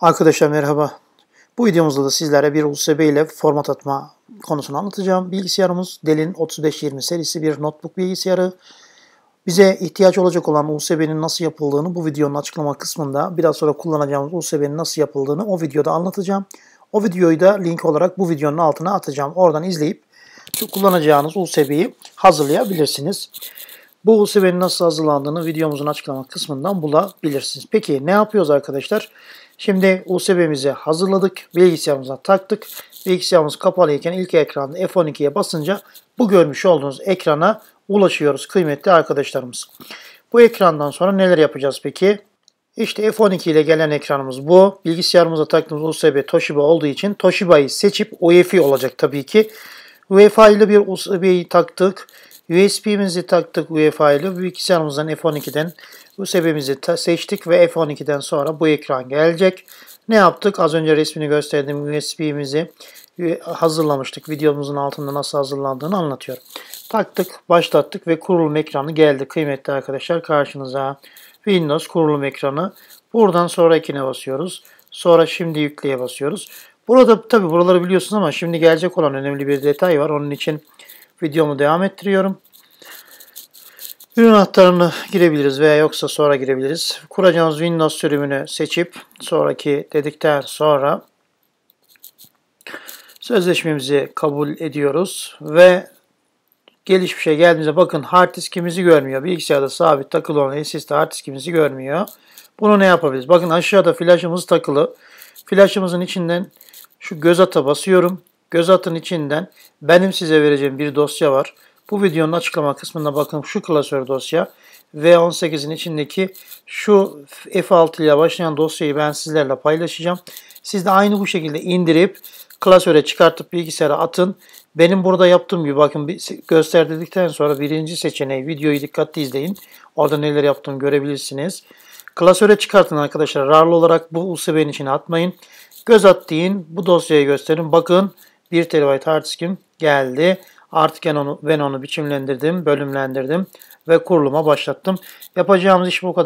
Arkadaşlar merhaba. Bu videomuzda da sizlere bir USB ile format atma konusunu anlatacağım. Bilgisayarımız Dell'in 3520 serisi bir notebook bilgisayarı. Bize ihtiyaç olacak olan USB'nin nasıl yapıldığını bu videonun açıklama kısmında biraz sonra kullanacağımız USB'nin nasıl yapıldığını o videoda anlatacağım. O videoyu da link olarak bu videonun altına atacağım. Oradan izleyip şu kullanacağınız USB'yi hazırlayabilirsiniz. Bu USB'nin nasıl hazırlandığını videomuzun açıklama kısmından bulabilirsiniz. Peki ne yapıyoruz arkadaşlar? Arkadaşlar. Şimdi USB'mizi hazırladık. Bilgisayarımıza taktık. Bilgisayarımız kapalıyken ilk ekranda F12'ye basınca bu görmüş olduğunuz ekrana ulaşıyoruz kıymetli arkadaşlarımız. Bu ekrandan sonra neler yapacağız peki? İşte F12 ile gelen ekranımız bu. Bilgisayarımıza taktığımız USB Toshiba olduğu için Toshiba'yı seçip UEFI olacak tabii ki. UEFI ile bir USB'yi taktık. USB'mizi taktık UEFA ile. Bilgisayarımızdan F12'den USB'mizi seçtik ve F12'den sonra bu ekran gelecek. Ne yaptık? Az önce resmini gösterdiğim USB'mizi hazırlamıştık. Videomuzun altında nasıl hazırlandığını anlatıyorum. Taktık, başlattık ve kurulum ekranı geldi. Kıymetli arkadaşlar karşınıza Windows kurulum ekranı. Buradan sonrakine basıyoruz. Sonra şimdi yükleye basıyoruz. Burada tabi buraları biliyorsunuz ama şimdi gelecek olan önemli bir detay var. Onun için videomu devam ettiriyorum. Ürün anahtarını girebiliriz veya yoksa sonra girebiliriz. Kuracağımız Windows sürümünü seçip sonraki dedikten sonra sözleşmemizi kabul ediyoruz ve gelişmiş şey geldiğimizde bakın hard diskimizi görmüyor. Bilgisayarda sabit takılı olan SSD hard diskimizi görmüyor. Bunu ne yapabiliriz? Bakın aşağıda flashımız takılı. flashımızın içinden şu göz ata basıyorum göz atın içinden benim size vereceğim bir dosya var. Bu videonun açıklama kısmına bakın şu klasör dosya V18'in içindeki şu F6 ile başlayan dosyayı ben sizlerle paylaşacağım. Siz de aynı bu şekilde indirip klasöre çıkartıp bilgisayara atın. Benim burada yaptığım gibi bakın gösterdikten sonra birinci seçeneği videoyu dikkatli izleyin. Orada neler yaptığımı görebilirsiniz. Klasöre çıkartın arkadaşlar. RAR'lı olarak bu USB'nin içine atmayın. Göz at deyin. Bu dosyayı gösterin. Bakın 1 TB hard diskim geldi. Artık ben onu, ben onu biçimlendirdim, bölümlendirdim ve kuruluma başlattım. Yapacağımız iş bu kadar.